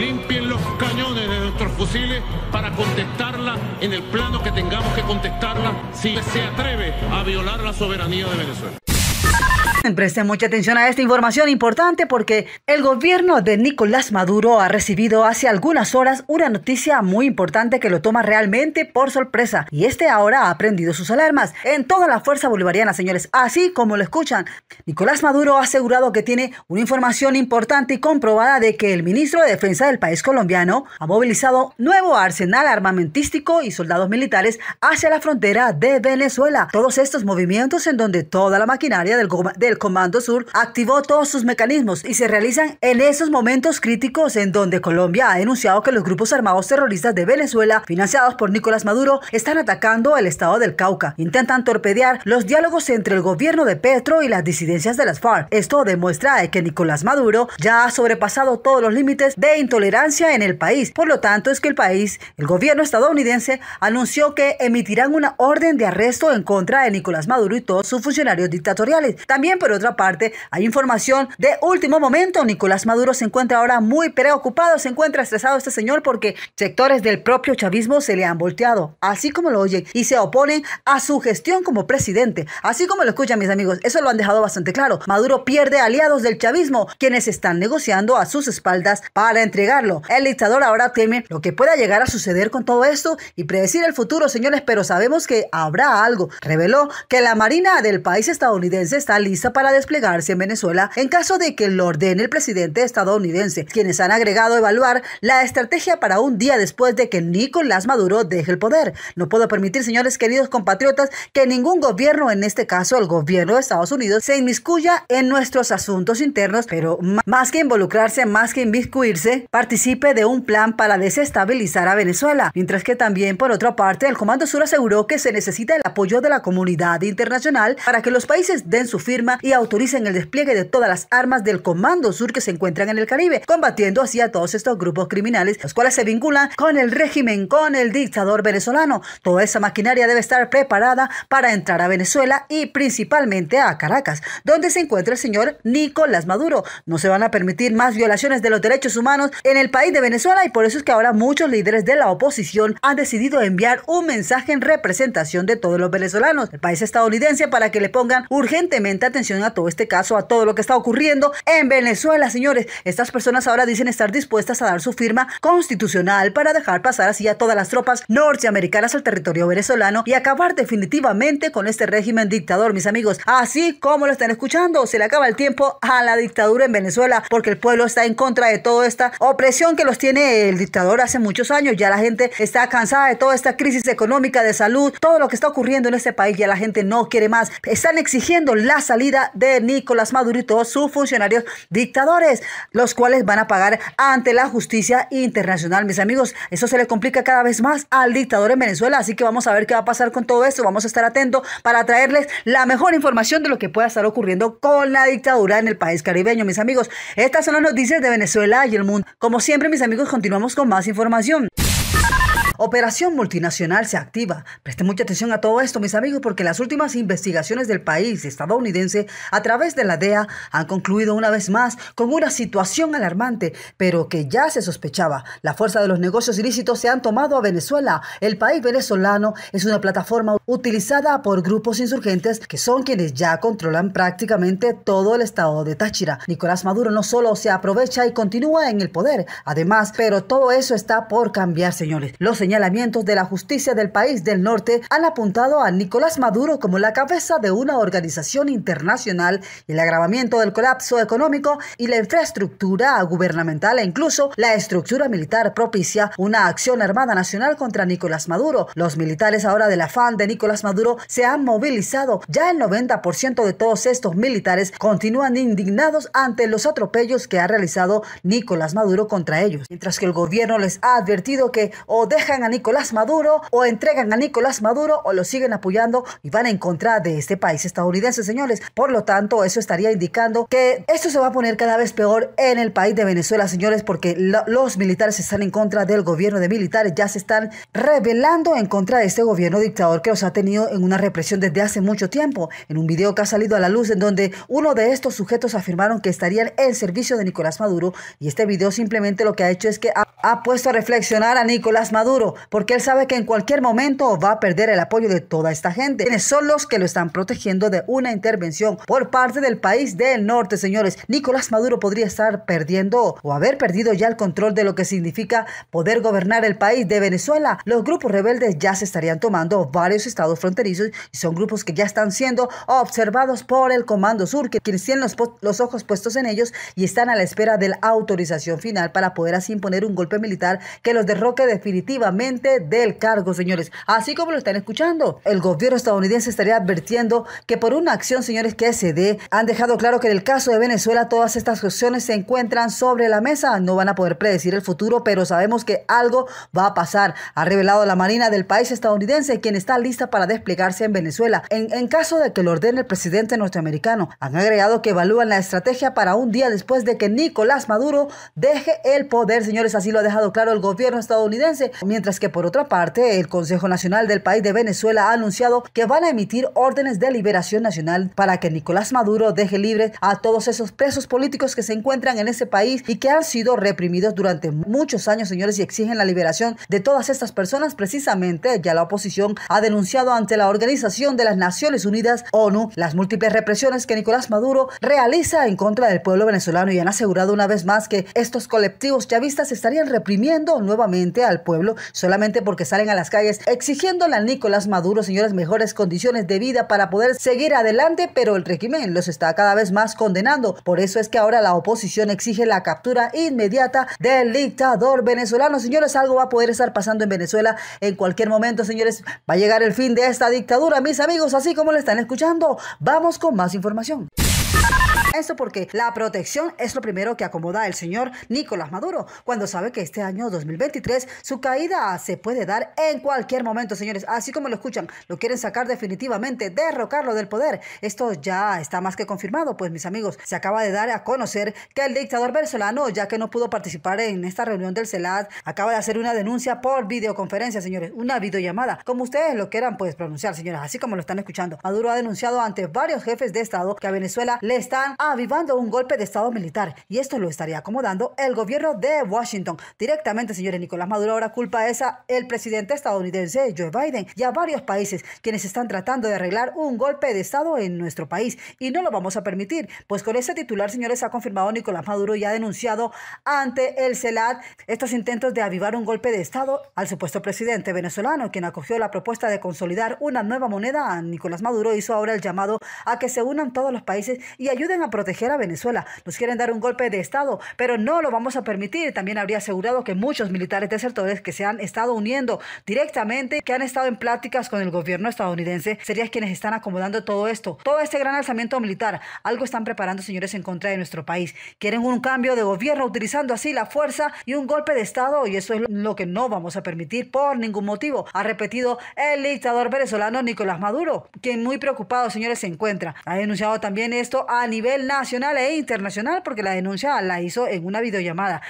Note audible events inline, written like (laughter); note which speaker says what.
Speaker 1: limpien los cañones de nuestros fusiles para contestarla en el plano que tengamos que contestarla si se atreve a violar la soberanía de Venezuela. (laughs) Presten mucha atención a esta información importante porque el gobierno de Nicolás Maduro ha recibido hace algunas horas una noticia muy importante que lo toma realmente por sorpresa y este ahora ha prendido sus alarmas en toda la fuerza bolivariana, señores, así como lo escuchan. Nicolás Maduro ha asegurado que tiene una información importante y comprobada de que el ministro de Defensa del país colombiano ha movilizado nuevo arsenal armamentístico y soldados militares hacia la frontera de Venezuela. Todos estos movimientos en donde toda la maquinaria del, del el Comando Sur activó todos sus mecanismos y se realizan en esos momentos críticos en donde Colombia ha denunciado que los grupos armados terroristas de Venezuela, financiados por Nicolás Maduro, están atacando el Estado del Cauca. Intentan torpedear los diálogos entre el gobierno de Petro y las disidencias de las FARC. Esto demuestra que Nicolás Maduro ya ha sobrepasado todos los límites de intolerancia en el país. Por lo tanto, es que el país, el gobierno estadounidense, anunció que emitirán una orden de arresto en contra de Nicolás Maduro y todos sus funcionarios dictatoriales. También por otra parte, hay información de último momento. Nicolás Maduro se encuentra ahora muy preocupado, se encuentra estresado este señor porque sectores del propio chavismo se le han volteado, así como lo oyen, y se oponen a su gestión como presidente, así como lo escuchan mis amigos. Eso lo han dejado bastante claro. Maduro pierde aliados del chavismo, quienes están negociando a sus espaldas para entregarlo. El dictador ahora teme lo que pueda llegar a suceder con todo esto y predecir el futuro, señores, pero sabemos que habrá algo. Reveló que la Marina del país estadounidense está lista para desplegarse en Venezuela en caso de que lo ordene el presidente estadounidense, quienes han agregado evaluar la estrategia para un día después de que Nicolás Maduro deje el poder. No puedo permitir, señores queridos compatriotas, que ningún gobierno, en este caso el gobierno de Estados Unidos, se inmiscuya en nuestros asuntos internos, pero más que involucrarse, más que inmiscuirse, participe de un plan para desestabilizar a Venezuela. Mientras que también, por otra parte, el Comando Sur aseguró que se necesita el apoyo de la comunidad internacional para que los países den su firma y autoricen el despliegue de todas las armas del Comando Sur que se encuentran en el Caribe, combatiendo así a todos estos grupos criminales, los cuales se vinculan con el régimen, con el dictador venezolano. Toda esa maquinaria debe estar preparada para entrar a Venezuela y principalmente a Caracas, donde se encuentra el señor Nicolás Maduro. No se van a permitir más violaciones de los derechos humanos en el país de Venezuela y por eso es que ahora muchos líderes de la oposición han decidido enviar un mensaje en representación de todos los venezolanos, el país estadounidense, para que le pongan urgentemente atención a todo este caso, a todo lo que está ocurriendo en Venezuela, señores. Estas personas ahora dicen estar dispuestas a dar su firma constitucional para dejar pasar así a todas las tropas norteamericanas al territorio venezolano y acabar definitivamente con este régimen dictador, mis amigos. Así como lo están escuchando, se le acaba el tiempo a la dictadura en Venezuela porque el pueblo está en contra de toda esta opresión que los tiene el dictador hace muchos años. Ya la gente está cansada de toda esta crisis económica, de salud, todo lo que está ocurriendo en este país. Ya la gente no quiere más. Están exigiendo la salida de Nicolás Maduro y todos sus funcionarios dictadores, los cuales van a pagar ante la justicia internacional. Mis amigos, eso se le complica cada vez más al dictador en Venezuela, así que vamos a ver qué va a pasar con todo esto. Vamos a estar atentos para traerles la mejor información de lo que pueda estar ocurriendo con la dictadura en el país caribeño. Mis amigos, estas son las noticias de Venezuela y el mundo. Como siempre, mis amigos, continuamos con más información. Operación multinacional se activa. Presten mucha atención a todo esto, mis amigos, porque las últimas investigaciones del país estadounidense a través de la DEA han concluido una vez más con una situación alarmante, pero que ya se sospechaba. La fuerza de los negocios ilícitos se han tomado a Venezuela. El país venezolano es una plataforma utilizada por grupos insurgentes que son quienes ya controlan prácticamente todo el estado de Táchira. Nicolás Maduro no solo se aprovecha y continúa en el poder, además, pero todo eso está por cambiar, señores. Los señores de la justicia del país del norte han apuntado a Nicolás Maduro como la cabeza de una organización internacional y el agravamiento del colapso económico y la infraestructura gubernamental e incluso la estructura militar propicia una acción armada nacional contra Nicolás Maduro. Los militares ahora del afán de Nicolás Maduro se han movilizado. Ya el 90% de todos estos militares continúan indignados ante los atropellos que ha realizado Nicolás Maduro contra ellos, mientras que el gobierno les ha advertido que o dejan a Nicolás Maduro o entregan a Nicolás Maduro o lo siguen apoyando y van en contra de este país estadounidense, señores. Por lo tanto, eso estaría indicando que esto se va a poner cada vez peor en el país de Venezuela, señores, porque los militares están en contra del gobierno de militares, ya se están rebelando en contra de este gobierno dictador que los ha tenido en una represión desde hace mucho tiempo. En un video que ha salido a la luz en donde uno de estos sujetos afirmaron que estarían en servicio de Nicolás Maduro y este video simplemente lo que ha hecho es que ha puesto a reflexionar a Nicolás Maduro porque él sabe que en cualquier momento va a perder el apoyo de toda esta gente, quienes son los que lo están protegiendo de una intervención por parte del país del norte, señores. Nicolás Maduro podría estar perdiendo o haber perdido ya el control de lo que significa poder gobernar el país de Venezuela. Los grupos rebeldes ya se estarían tomando varios estados fronterizos y son grupos que ya están siendo observados por el Comando Sur, que quienes tienen los ojos puestos en ellos y están a la espera de la autorización final para poder así imponer un golpe militar que los derroque definitivamente del cargo, señores. Así como lo están escuchando, el gobierno estadounidense estaría advirtiendo que por una acción, señores, que se dé, han dejado claro que en el caso de Venezuela todas estas opciones se encuentran sobre la mesa. No van a poder predecir el futuro, pero sabemos que algo va a pasar. Ha revelado la Marina del país estadounidense, quien está lista para desplegarse en Venezuela. En, caso de que lo ordene el presidente norteamericano, han agregado que evalúan la estrategia para un día después de que Nicolás Maduro deje el poder, señores. Así lo ha dejado claro el gobierno estadounidense. Mientras mientras que por otra parte el Consejo Nacional del país de Venezuela ha anunciado que van a emitir órdenes de liberación nacional para que Nicolás Maduro deje libre a todos esos presos políticos que se encuentran en ese país y que han sido reprimidos durante muchos años, señores, y exigen la liberación de todas estas personas. Precisamente ya la oposición ha denunciado ante la Organización de las Naciones Unidas, ONU, las múltiples represiones que Nicolás Maduro realiza en contra del pueblo venezolano y han asegurado una vez más que estos colectivos chavistas estarían reprimiendo nuevamente al pueblo solamente porque salen a las calles exigiéndole a Nicolás Maduro, señores, mejores condiciones de vida para poder seguir adelante, pero el régimen los está cada vez más condenando. Por eso es que ahora la oposición exige la captura inmediata del dictador venezolano. Señores, algo va a poder estar pasando en Venezuela en cualquier momento, señores. Va a llegar el fin de esta dictadura, mis amigos, así como lo están escuchando. Vamos con más información. Eso porque la protección es lo primero que acomoda el señor Nicolás Maduro, cuando sabe que este año 2023 su caída se puede dar en cualquier momento, señores. Así como lo escuchan, lo quieren sacar definitivamente, derrocarlo del poder. Esto ya está más que confirmado, pues mis amigos, se acaba de dar a conocer que el dictador venezolano, ya que no pudo participar en esta reunión del CELAD, acaba de hacer una denuncia por videoconferencia, señores, una videollamada, como ustedes lo quieran pues pronunciar, señores, así como lo están escuchando. Maduro ha denunciado ante varios jefes de Estado que a Venezuela le están avivando un golpe de Estado militar. Y esto lo estaría acomodando el gobierno de Washington. Directamente, señores, Nicolás Maduro ahora culpa a esa el presidente estadounidense Joe Biden y a varios países quienes están tratando de arreglar un golpe de Estado en nuestro país. Y no lo vamos a permitir, pues con ese titular, señores, ha confirmado Nicolás Maduro y ha denunciado ante el CELAT estos intentos de avivar un golpe de Estado al supuesto presidente venezolano, quien acogió la propuesta de consolidar una nueva moneda. A Nicolás Maduro hizo ahora el llamado a que se unan todos los países y ayuden a proteger a Venezuela. Nos quieren dar un golpe de Estado, pero no lo vamos a permitir. También habría asegurado que muchos militares desertores que se han estado uniendo directamente, que han estado en pláticas con el gobierno estadounidense, serían quienes están acomodando todo esto. Todo este gran alzamiento militar, algo están preparando, señores, en contra de nuestro país. Quieren un cambio de gobierno utilizando así la fuerza y un golpe de Estado y eso es lo que no vamos a permitir por ningún motivo. Ha repetido el dictador venezolano Nicolás Maduro, quien muy preocupado, señores, se encuentra. Ha denunciado también esto a nivel nacional e internacional porque la denuncia la hizo en una videollamada.